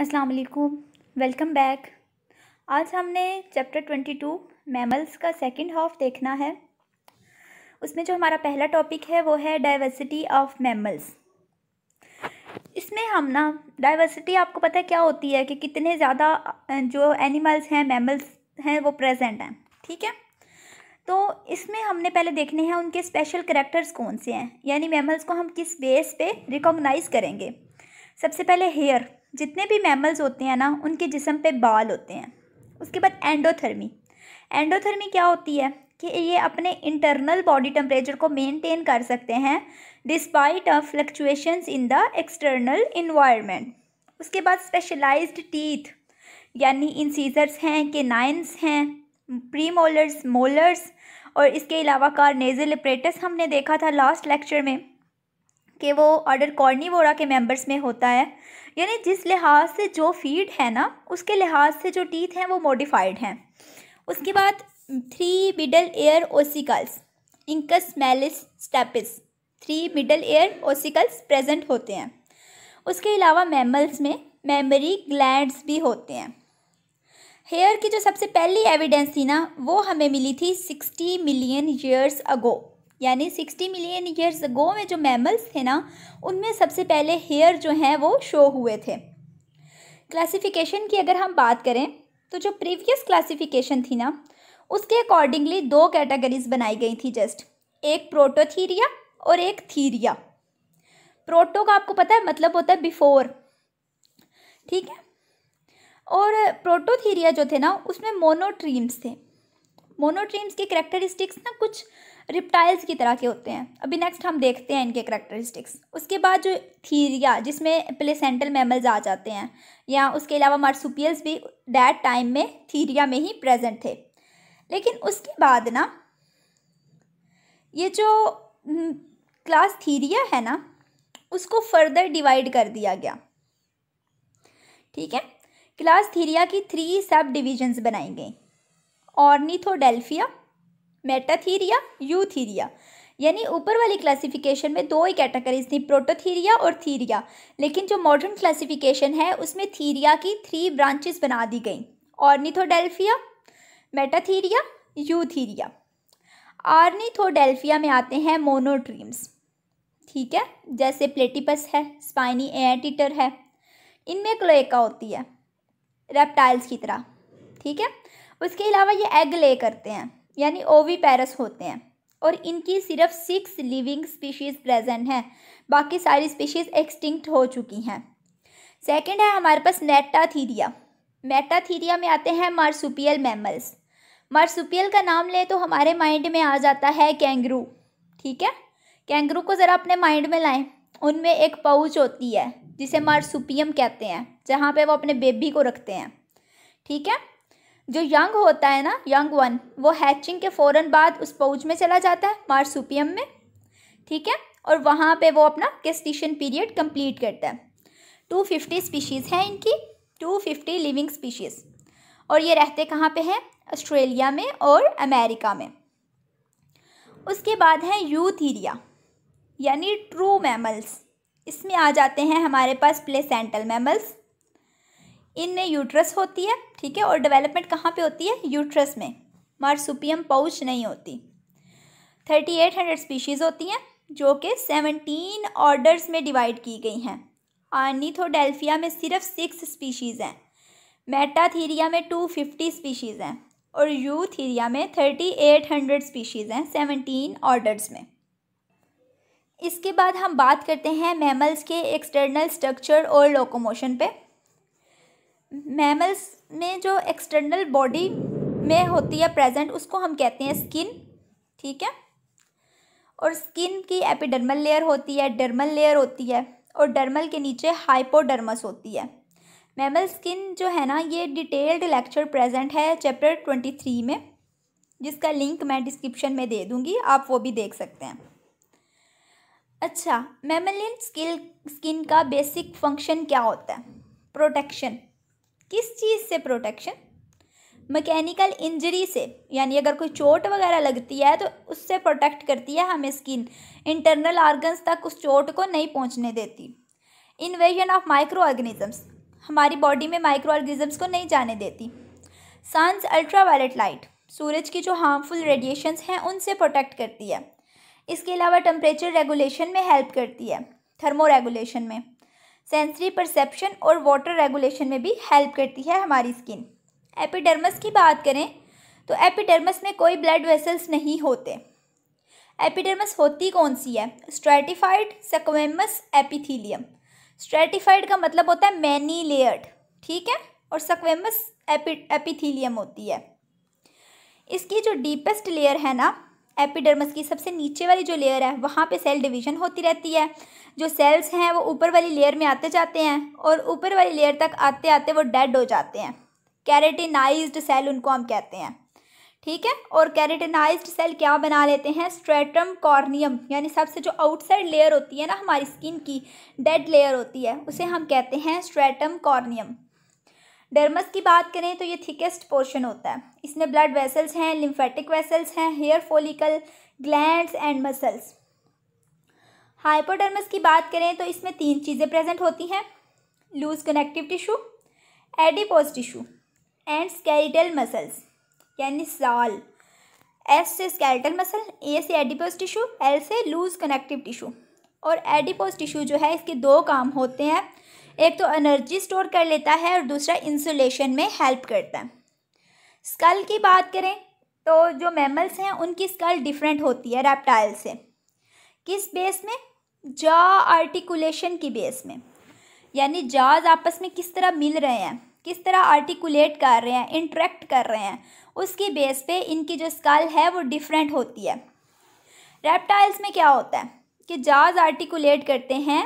अस्सलाम वालेकुम welcome back आज हमने चैप्टर ट्वेंटी टू मैमल्स का सेकंड हाफ देखना है उसमें जो हमारा पहला टॉपिक है वो है डाइवर्सिटी ऑफ मैमल्स इसमें हम ना डाइवर्सिटी आपको पता है क्या होती है कि कितने ज़्यादा जो एनिमल्स हैं मैमल्स हैं वो प्रेजेंट हैं ठीक है तो इसमें हमने पहले देखने हैं उनके स्पेशल करेक्टर्स कौन से हैं यानी मैमल्स को हम किस बेस पे रिकॉग्नाइज करेंगे सबसे पहले हेयर जितने भी मैमल्स होते हैं ना उनके जिसम पे बाल होते हैं उसके बाद एंडोथर्मी एंडोथर्मी क्या होती है कि ये अपने इंटरनल बॉडी टेम्परेचर को मेनटेन कर सकते हैं despite of fluctuations in the external environment उसके बाद स्पेशलाइज्ड टीथ यानी इंसीजर्स हैं के नाइन्स हैं प्री मोलर्स मोलर्स और इसके अलावा कार नेजल अप्रेटस हमने देखा था लास्ट लेक्चर में कि वो ऑर्डर कॉर्नीवोरा के मेंबर्स में होता है यानी जिस लिहाज से जो फीड है ना उसके लिहाज से जो टीथ हैं वो मॉडिफाइड हैं उसके बाद three middle ear ossicles incus malleus stapes three middle ear ossicles present होते हैं उसके अलावा मैमल्स में मेमरी ग्लैंड्स भी होते हैं हेयर की जो सबसे पहली एविडेंस थी ना वो हमें मिली थी सिक्सटी मिलियन ईयर्स अगो यानी 60 मिलियन ईयर्स गो में जो मैमल्स थे ना उनमें सबसे पहले हेयर जो हैं वो शो हुए थे क्लासिफिकेशन की अगर हम बात करें तो जो प्रीवियस क्लासिफिकेशन थी ना उसके अकॉर्डिंगली दो कैटेगरीज बनाई गई थी जस्ट एक प्रोटोथीरिया और एक थीरिया प्रोटो का आपको पता है मतलब होता है बिफोर ठीक है और प्रोटोथीरिया जो थे ना उसमें मोनोट्रीम्स थे मोनोट्रीम्स के करेक्टरिस्टिक्स ना कुछ रिप्टाइल्स की तरह के होते हैं अभी नेक्स्ट हम देखते हैं इनके करेक्टरिस्टिक्स उसके बाद जो थीरिया जिसमें प्लेसेंटल मेमल्स आ जाते हैं या उसके अलावा मार्सुपियल्स भी डैट टाइम में थीरिया में ही प्रेजेंट थे लेकिन उसके बाद ना ये जो क्लास हम्म, थीरिया है ना उसको फर्दर डिवाइड कर दिया गया ठीक है क्लास थीरिया की थ्री सब डिविजन्स बनाई गई ऑर्निथोडेल्फिया मेटाथीरिया यूथीरिया यानी ऊपर वाली क्लासिफिकेशन में दो ही कैटेगरीज थी प्रोटोथीरिया और थीरिया लेकिन जो मॉडर्न क्लासिफिकेशन है उसमें थीरिया की थ्री ब्रांचेस बना दी गई ऑर्निथोडेल्फिया मेटाथीरिया यूथीरिया आर्निथोडेल्फिया में आते हैं मोनोड्रीम्स ठीक है जैसे प्लेटिपस है स्पाइनी एटीटर है इनमें क्लोएका होती है रेप्टाइल्स की तरह ठीक है उसके अलावा ये एग ले करते हैं यानी ओवी पैरस होते हैं और इनकी सिर्फ सिक्स लिविंग स्पीशीज़ प्रेजेंट हैं बाकी सारी स्पीशीज़ एक्सटिंक्ट हो चुकी हैं सेकंड है हमारे पास मेटाथीरिया मेटाथीरिया में आते हैं मार्सुपियल मैमल्स मार्सुपियल का नाम लें तो हमारे माइंड में आ जाता है कैंगरू ठीक है कैंगरू को ज़रा अपने माइंड में लाएँ उनमें एक पाउच होती है जिसे मार्सुपियम कहते हैं जहाँ पे वो अपने बेबी को रखते हैं ठीक है जो यंग होता है ना यंग वन वो हैचिंग के फौरन बाद उस पौज में चला जाता है मार्सुपियम में ठीक है और वहाँ पे वो अपना केस्टिशन पीरियड कंप्लीट करता है टू फिफ्टी स्पीशीज़ हैं इनकी टू फिफ्टी लिविंग स्पीशीज़ और ये रहते कहाँ पे हैं ऑस्ट्रेलिया में और अमेरिका में उसके बाद है यूथीरिया यानी ट्रू मैमल्स इसमें आ जाते हैं हमारे पास प्लेसेंटल मैमल्स इनमें यूट्रस होती है ठीक है और डेवलपमेंट कहाँ पे होती है यूट्रस में मार्सुपियम पाउच नहीं होती थर्टी एट हंड्रेड स्पीशीज़ होती हैं जो कि सेवनटीन ऑर्डर्स में डिवाइड की गई हैं आर्नीथोडेल्फिया में सिर्फ सिक्स स्पीशीज़ हैं मेटाथीरिया में टू फिफ्टी स्पीशीज़ हैं और यू थीरिया में थर्टी एट हंड्रेड स्पीशीज़ हैं सेवनटीन ऑर्डर्स में इसके बाद हम बात करते हैं मैमल्स के एक्सटर्नल स्ट्रक्चर और लोकोमोशन पे मैमल्स में जो एक्सटर्नल बॉडी में होती है प्रेजेंट उसको हम कहते हैं स्किन ठीक है और स्किन की एपिडर्मल लेयर होती है डर्मल लेयर होती है और डर्मल के नीचे हाइपोडर्मस होती है मैमल स्किन जो है ना ये डिटेल्ड लेक्चर प्रेजेंट है चैप्टर ट्वेंटी थ्री में जिसका लिंक मैं डिस्क्रिप्शन में दे दूँगी आप वो भी देख सकते हैं अच्छा मेमलिन स्किल स्किन का बेसिक फंक्शन क्या होता है प्रोटेक्शन किस चीज़ से प्रोटेक्शन मैकेनिकल इंजरी से यानी अगर कोई चोट वगैरह लगती है तो उससे प्रोटेक्ट करती है हमें स्किन इंटरनल ऑर्गन्स तक उस चोट को नहीं पहुंचने देती इन्वेजन ऑफ माइक्रो ऑर्गेनिजम्स हमारी बॉडी में माइक्रो ऑर्गेनिजम्स को नहीं जाने देती सन्स अल्ट्रावायलेट लाइट सूरज की जो हार्मफुल रेडिएशंस हैं उनसे प्रोटेक्ट करती है इसके अलावा टम्परेचर रेगुलेशन में हेल्प करती है थर्मो रेगुलेशन में सेंसरी परसेप्शन और वाटर रेगुलेशन में भी हेल्प करती है हमारी स्किन एपिडर्मस की बात करें तो एपिडर्मस में कोई ब्लड वेसल्स नहीं होते एपिडर्मस होती कौन सी है स्ट्रेटिफाइड सक्वेमस एपिथीलियम स्ट्रेटिफाइड का मतलब होता है मैनी लेयर्ड ठीक है और सक्वेमस एपिथीलियम होती है इसकी जो डीपेस्ट लेयर है ना एपिडर्मस की सबसे नीचे वाली जो लेयर है वहाँ पे सेल डिवीजन होती रहती है जो सेल्स हैं वो ऊपर वाली लेयर में आते जाते हैं और ऊपर वाली लेयर तक आते आते वो डेड हो जाते हैं कैरेटिनाइज्ड सेल उनको हम कहते हैं ठीक है और कैरेटिनाइज्ड सेल क्या बना लेते हैं स्ट्रेटम कॉर्नियम यानी सबसे जो आउटसाइड लेयर होती है ना हमारी स्किन की डेड लेयर होती है उसे हम कहते हैं स्ट्रेटम कॉर्नियम डर्मस की बात करें तो ये थिकेस्ट पोर्शन होता है इसमें ब्लड वेसल्स हैं लिम्फेटिक वेसल्स हैं hair follicle glands and muscles hypodermis की बात करें तो इसमें तीन चीज़ें प्रेजेंट होती हैं loose connective tissue adipose tissue and skeletal muscles यानी साल एस से स्केलेटल मसल ए से एडिपोज टिशू एल से लूज कनेक्टिव टिशू और एडिपोज टिशू जो है इसके दो काम होते हैं एक तो एनर्जी स्टोर कर लेता है और दूसरा इंसुलेशन में हेल्प करता है स्कल की बात करें तो जो मैमल्स हैं उनकी स्कल डिफरेंट होती है रेप्टाइल से किस बेस में जा आर्टिकुलेशन की बेस में यानी जॉज आपस में किस तरह मिल रहे हैं किस तरह आर्टिकुलेट कर रहे हैं इंट्रैक्ट कर रहे हैं उसकी बेस पे इनकी जो स्कल है वो डिफरेंट होती है रेप्टाइल्स में क्या होता है कि जॉज आर्टिकुलेट करते हैं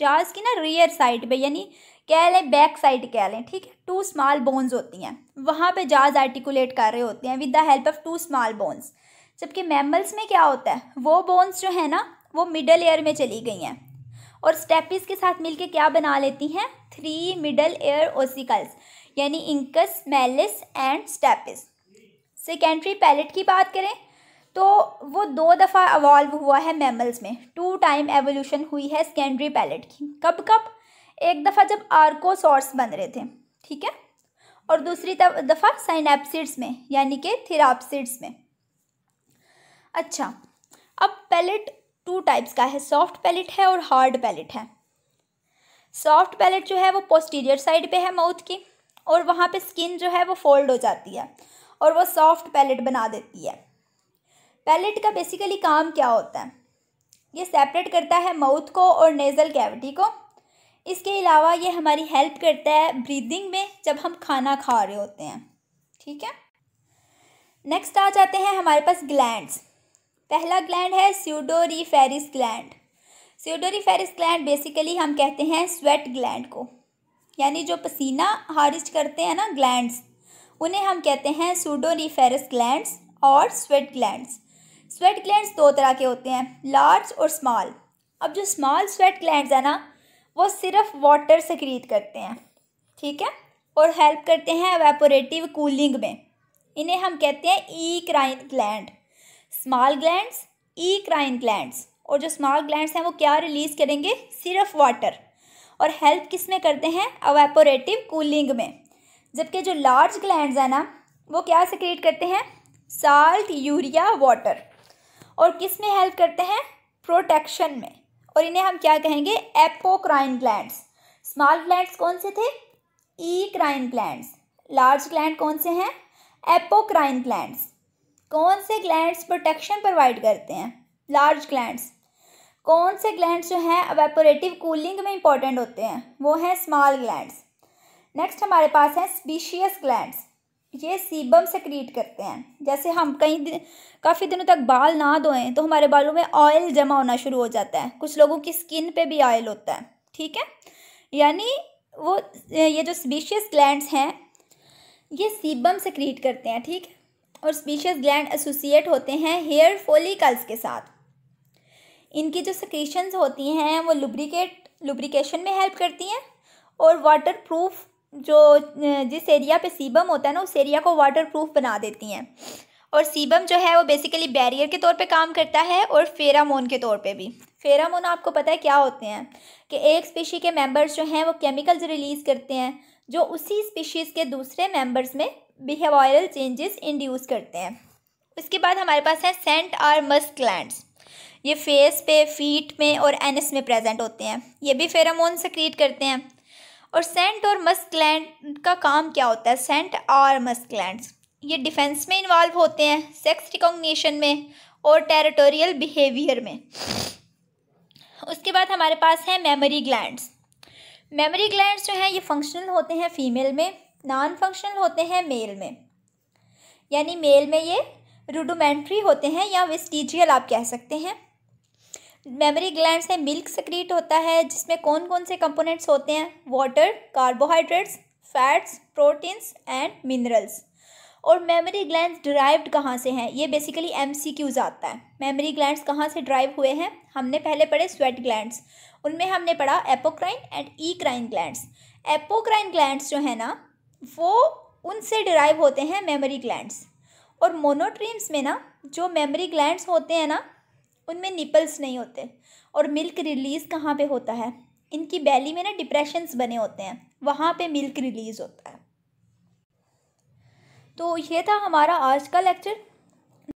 जहाज़ की ना रियर साइड पे यानी कह लें बैक साइड कह लें ठीक है टू स्मॉल बोन्स होती हैं वहाँ पे जहाज़ आर्टिकुलेट कर रहे होते हैं with the help of two small bones जबकि मैमल्स में क्या होता है वो बोन्स जो है ना वो मिडल एयर में चली गई हैं और स्टेपिस के साथ मिलके क्या बना लेती हैं थ्री मिडल एयर ओसिकल्स यानी incus malleus and stapes secondary palate की बात करें तो वो दो दफ़ा अवॉल्व हुआ है मैमल्स में टू टाइम एवोल्यूशन हुई है सेकेंडरी पैलेट की कब कब एक दफ़ा जब आर्कोसॉर्स बन रहे थे ठीक है और दूसरी दफ़ा साइनेपसिड्स में यानी कि थिरापसिड्स में अच्छा अब पैलेट टू टाइप्स का है सॉफ्ट पैलेट है और हार्ड पैलेट है सॉफ्ट पैलेट जो है वो पोस्टीरियर साइड पे है माउथ की और वहाँ पे स्किन जो है वो फोल्ड हो जाती है और वो सॉफ्ट पैलेट बना देती है पैलेट का बेसिकली काम क्या होता है ये सेपरेट करता है माउथ को और नेज़ल कैविटी को इसके अलावा ये हमारी हेल्प करता है ब्रीदिंग में जब हम खाना खा रहे होते हैं ठीक है नेक्स्ट आ जाते हैं हमारे पास ग्लैंड्स पहला ग्लैंड है sudoriferous gland sudoriferous gland basically हम कहते हैं स्वेट ग्लैंड को यानी जो पसीना हारिज करते हैं ना ग्लैंड्स उन्हें हम कहते हैं स्यूडोरीफेरिस ग्लैंड्स और स्वेट ग्लैंड्स स्वेट ग्लैंड दो तरह के होते हैं लार्ज और स्मॉल अब जो स्मॉल स्वेट ग्लैंड है ना वो सिर्फ वाटर क्रीट करते हैं ठीक है और हेल्प करते हैं अवेपोरेटिव कूलिंग में इन्हें हम कहते हैं eccrine gland small gland eccrine gland और जो स्मॉल ग्लैंड हैं वो क्या रिलीज़ करेंगे सिर्फ वाटर और हेल्प किस में करते हैं अवेपोरेटिव कूलिंग में जबकि जो लार्ज ग्लैंड हैं ना वो क्या सिक्रिएट करते हैं साल्ट यूरिया वाटर और किस में हेल्प करते हैं प्रोटेक्शन में और इन्हें हम क्या कहेंगे एपोक्राइन ग्लैंड स्मॉल ग्लैंड कौन से थे eccrine gland large gland कौन से हैं एपोक्राइन ग्लैंड कौन से ग्लैंड प्रोटेक्शन प्रोवाइड करते हैं लार्ज ग्लैंड कौन से ग्लैंड जो हैं अवेपोरेटिव कूलिंग में इंपॉर्टेंट होते हैं वो हैं स्मॉल ग्लैंड नेक्स्ट हमारे पास हैं स्पीशियस ग्लैंड्स ये सीबम सेक्रीट करते हैं जैसे हम कई दिन काफ़ी दिनों तक बाल ना धोएं तो हमारे बालों में ऑयल जमा होना शुरू हो जाता है कुछ लोगों की स्किन पे भी ऑयल होता है ठीक है यानी वो ये जो स्पीशियस ग्लैंड्स हैं ये सीबम सेक्रीट करते हैं ठीक है और स्पीशियस ग्लैंड एसोसिएट होते हैं हेयर फोलिकल्स के साथ इनकी जो सक्रीशंस होती हैं वो लुब्रिकेट लुब्रिकेशन में हेल्प करती हैं और वाटर प्रूफ जो जिस एरिया पे सीबम होता है ना उस एरिया को वाटर प्रूफ बना देती हैं और सीबम जो है वो बेसिकली बैरियर के तौर पे काम करता है और फेरामोन के तौर पे भी फेरामोन आपको पता है क्या होते हैं कि एक स्पीशी के मेंबर्स जो हैं वो केमिकल्स रिलीज़ करते हैं जो उसी स्पीशीज़ के दूसरे मेंबर्स में बिहेवियरल चेंजेस इंड्यूस करते हैं उसके बाद हमारे पास है सेंट आर मस्ट ग्लैंड्स ये फेस पे फीट में और एनस में प्रेजेंट होते हैं ये भी फेरामोन सक्रिएट करते हैं और सेंट और मस्कलैंड का काम क्या होता है सेंट और मस्कलैंड्स ये डिफेंस में इन्वॉल्व होते हैं सेक्स रिकॉग्निशन में और टेरिटोरियल बिहेवियर में उसके बाद हमारे पास है मेमोरी ग्लैंड्स मेमोरी ग्लैंड्स जो हैं ये फंक्शनल होते हैं फीमेल में नॉन फंक्शनल होते हैं मेल में यानी मेल में ये रूडोमेंट्री होते हैं या वेस्टिजियल आप कह सकते हैं मेमोरी ग्लैंड से मिल्क सक्रीट होता है जिसमें कौन कौन से कंपोनेंट्स होते हैं water carbohydrates fats proteins and minerals और मेमोरी ग्लैंड डिराइव्ड कहाँ से हैं ये बेसिकली एम सी क्यूज आता है मेमोरी ग्लैंड कहाँ से ड्राइव हुए हैं हमने पहले पढ़े स्वेट ग्लैंड्स उनमें हमने पढ़ा apocrine and eccrine gland apocrine gland जो है ना वो उनसे डिराइव होते हैं मेमोरी ग्लैंड्स और मोनोट्रीम्स में ना जो मेमोरी ग्लैंड्स होते हैं ना उनमें निपल्स नहीं होते और मिल्क रिलीज़ कहाँ पे होता है इनकी बैली में ना डिप्रेशंस बने होते हैं वहाँ पे मिल्क रिलीज़ होता है तो ये था हमारा आज का लेक्चर